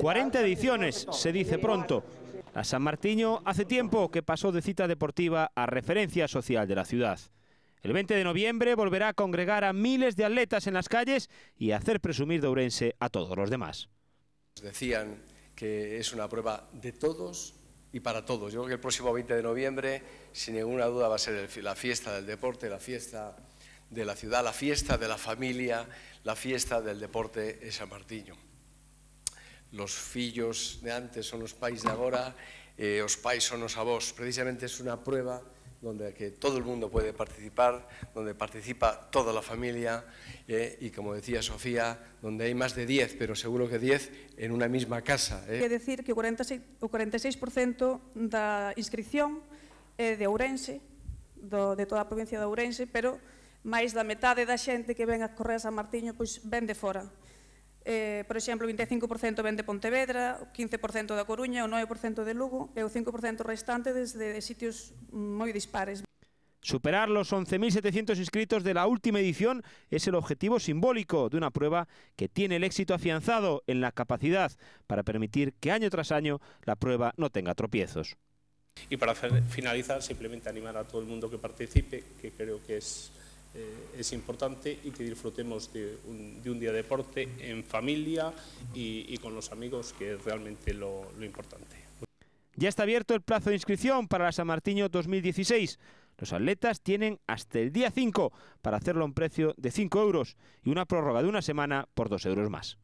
40 ediciones, se dice pronto. A San Martiño hace tiempo que pasó de cita deportiva a referencia social de la ciudad. El 20 de noviembre volverá a congregar a miles de atletas en las calles y hacer presumir de Ourense a todos los demás. Decían que es una prueba de todos y para todos. Yo creo que el próximo 20 de noviembre, sin ninguna duda, va a ser la fiesta del deporte, la fiesta de la ciudad, la fiesta de la familia, la fiesta del deporte en San Martiño. los fillos de antes son os pais de agora, eh, os pais son os avós. Precisamente é unha prueba donde que todo el mundo puede participar, donde participa toda la familia eh, y como decía Sofía, donde hay más de 10, pero seguro que 10 en una misma casa. Eh. Quer decir que o 46%, o 46 da inscripción é de Ourense, do, de toda a provincia de Ourense, pero máis da metade da xente que ven a correr a San Martiño pois ven de fora. Eh, por ejemplo, 25% e vende Pontevedra, 15% da Coruña, o 9% de Lugo y e o 5% restante desde sitios muy dispares. Superar los 11.700 inscritos de la última edición es el objetivo simbólico de una prueba que tiene el éxito afianzado en la capacidad para permitir que año tras año la prueba no tenga tropiezos. Y para finalizar, simplemente animar a todo el mundo que participe, que creo que es eh, es importante y que disfrutemos de un, día de deporte en familia y, con los amigos, que es realmente lo, importante. Ya está abierto el plazo de inscripción para la San Martiño 2016. Los atletas tienen hasta el día 5 para hacerlo a un precio de 5 euros y una prórroga de una semana por 2 euros más.